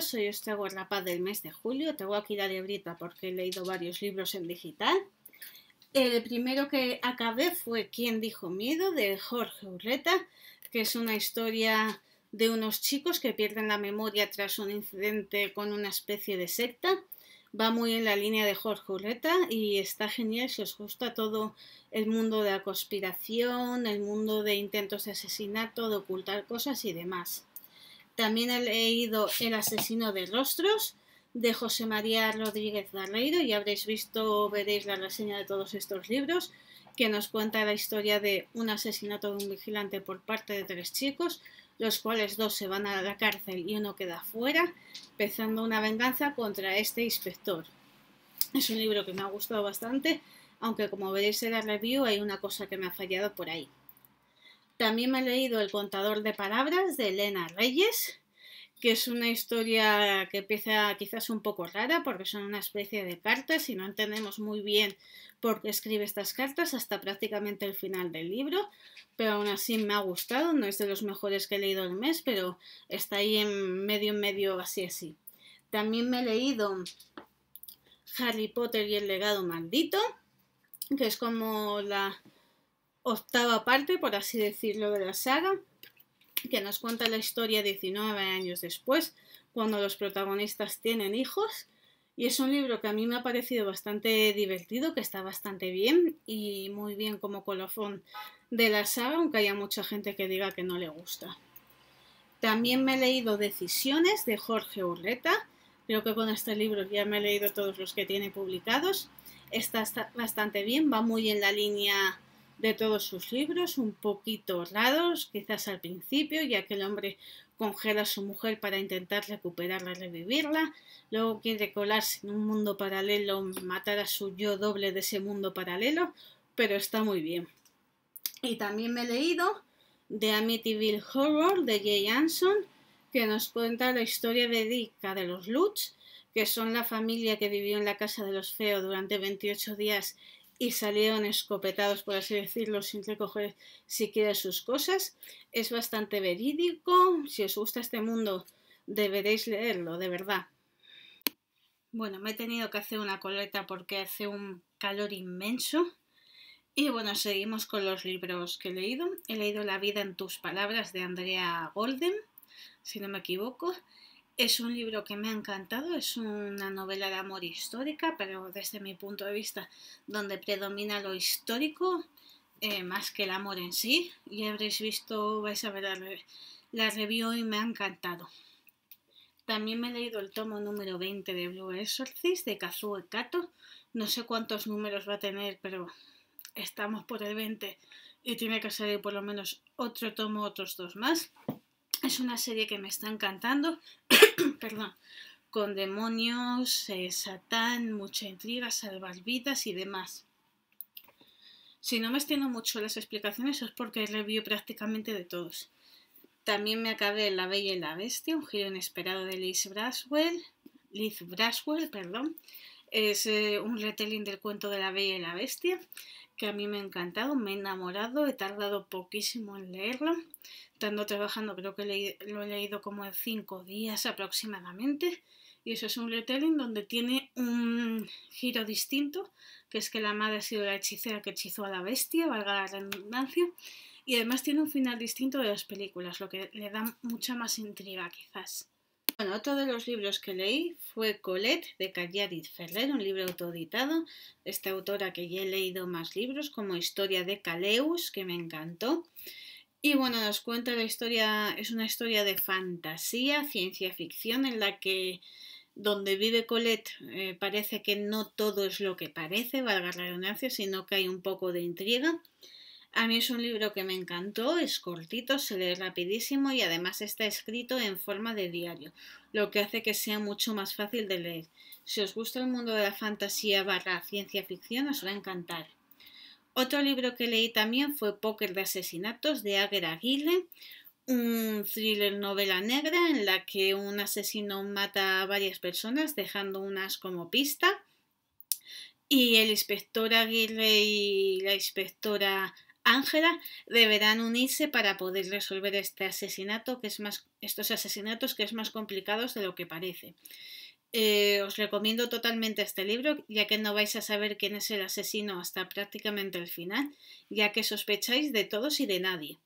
soy Ostago del mes de julio. Tengo aquí la librita porque he leído varios libros en digital. El primero que acabé fue Quién dijo miedo de Jorge Urreta, que es una historia de unos chicos que pierden la memoria tras un incidente con una especie de secta. Va muy en la línea de Jorge Urreta y está genial si os gusta todo el mundo de la conspiración, el mundo de intentos de asesinato, de ocultar cosas y demás. También he leído El asesino de rostros de José María Rodríguez Barreiro y habréis visto o veréis la reseña de todos estos libros que nos cuenta la historia de un asesinato de un vigilante por parte de tres chicos, los cuales dos se van a la cárcel y uno queda fuera, empezando una venganza contra este inspector. Es un libro que me ha gustado bastante, aunque como veréis en la review hay una cosa que me ha fallado por ahí también me he leído El contador de palabras de Elena Reyes, que es una historia que empieza quizás un poco rara porque son una especie de cartas y no entendemos muy bien por qué escribe estas cartas hasta prácticamente el final del libro, pero aún así me ha gustado, no es de los mejores que he leído el mes, pero está ahí en medio medio así así. También me he leído Harry Potter y el legado maldito, que es como la octava parte, por así decirlo, de la saga, que nos cuenta la historia 19 años después, cuando los protagonistas tienen hijos. Y es un libro que a mí me ha parecido bastante divertido, que está bastante bien y muy bien como colofón de la saga, aunque haya mucha gente que diga que no le gusta. También me he leído Decisiones de Jorge Urreta. Creo que con este libro ya me he leído todos los que tiene publicados. Está, está bastante bien, va muy en la línea de todos sus libros, un poquito raros, quizás al principio, ya que el hombre congela a su mujer para intentar recuperarla revivirla, luego quiere colarse en un mundo paralelo, matar a su yo doble de ese mundo paralelo, pero está muy bien. Y también me he leído The Amityville Horror de Jay Anson, que nos cuenta la historia de Dick, de los Lutz, que son la familia que vivió en la casa de los Feos durante 28 días y salieron escopetados, por así decirlo, sin recoger siquiera sus cosas. Es bastante verídico. Si os gusta este mundo, deberéis leerlo, de verdad. Bueno, me he tenido que hacer una coleta porque hace un calor inmenso. Y bueno, seguimos con los libros que he leído. He leído La vida en tus palabras de Andrea Golden, si no me equivoco. Es un libro que me ha encantado, es una novela de amor histórica, pero desde mi punto de vista, donde predomina lo histórico eh, más que el amor en sí. Y habréis visto, vais a ver la, la review y me ha encantado. También me he leído el tomo número 20 de Blue Exorcist de Kazuo Kato. No sé cuántos números va a tener, pero estamos por el 20 y tiene que salir por lo menos otro tomo, otros dos más. Es una serie que me está encantando, perdón, con demonios, eh, satán, mucha intriga, salvar vidas y demás. Si no me extiendo mucho las explicaciones es porque review prácticamente de todos. También me acabé La Bella y la Bestia, un giro inesperado de Liz Braswell. Liz Braswell, perdón. Es eh, un retelling del cuento de La Bella y la Bestia que a mí me ha encantado, me he enamorado, he tardado poquísimo en leerlo, estando trabajando creo que lo he leído como en cinco días aproximadamente, y eso es un retelling donde tiene un giro distinto, que es que la madre ha sido la hechicera que hechizó a la bestia, valga la redundancia, y además tiene un final distinto de las películas, lo que le da mucha más intriga quizás. Bueno, otro de los libros que leí fue Colette de Cagliari Ferrer, un libro autoeditado de esta autora que ya he leído más libros, como Historia de Caleus, que me encantó. Y bueno, nos cuenta la historia, es una historia de fantasía, ciencia ficción, en la que donde vive Colette eh, parece que no todo es lo que parece, valga la redundancia, sino que hay un poco de intriga. A mí es un libro que me encantó, es cortito, se lee rapidísimo y además está escrito en forma de diario, lo que hace que sea mucho más fácil de leer. Si os gusta el mundo de la fantasía barra ciencia ficción, os va a encantar. Otro libro que leí también fue Póker de Asesinatos de Agra Aguirre, un thriller novela negra en la que un asesino mata a varias personas dejando unas como pista y el inspector Aguirre y la inspectora Ángela deberán unirse para poder resolver este asesinato que es más, estos asesinatos que es más complicados de lo que parece. Eh, os recomiendo totalmente este libro, ya que no vais a saber quién es el asesino hasta prácticamente el final, ya que sospecháis de todos y de nadie.